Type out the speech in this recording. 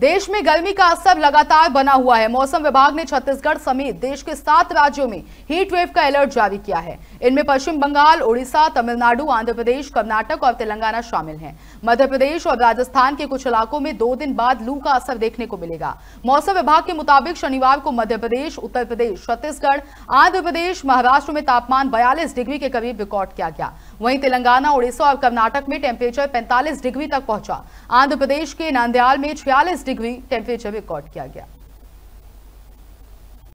देश में गर्मी का असर लगातार बना हुआ है मौसम विभाग ने छत्तीसगढ़ समेत देश के सात राज्यों में हीट वेव का अलर्ट जारी किया है इनमें पश्चिम बंगाल उड़ीसा तमिलनाडु आंध्र प्रदेश कर्नाटक और तेलंगाना शामिल हैं मध्य प्रदेश और राजस्थान के कुछ इलाकों में दो दिन बाद लू का असर देखने को मिलेगा मौसम विभाग के मुताबिक शनिवार को मध्य प्रदेश उत्तर प्रदेश छत्तीसगढ़ आंध्र प्रदेश महाराष्ट्र में तापमान बयालीस डिग्री के करीब रिकॉर्ड किया गया वहीं तेलंगाना उड़ीसा और कर्नाटक में टेम्परेचर पैंतालीस डिग्री तक पहुंचा आंध्र प्रदेश के नांदयाल में छियालीस डिग्री टेम्परेचर रिकॉर्ड किया गया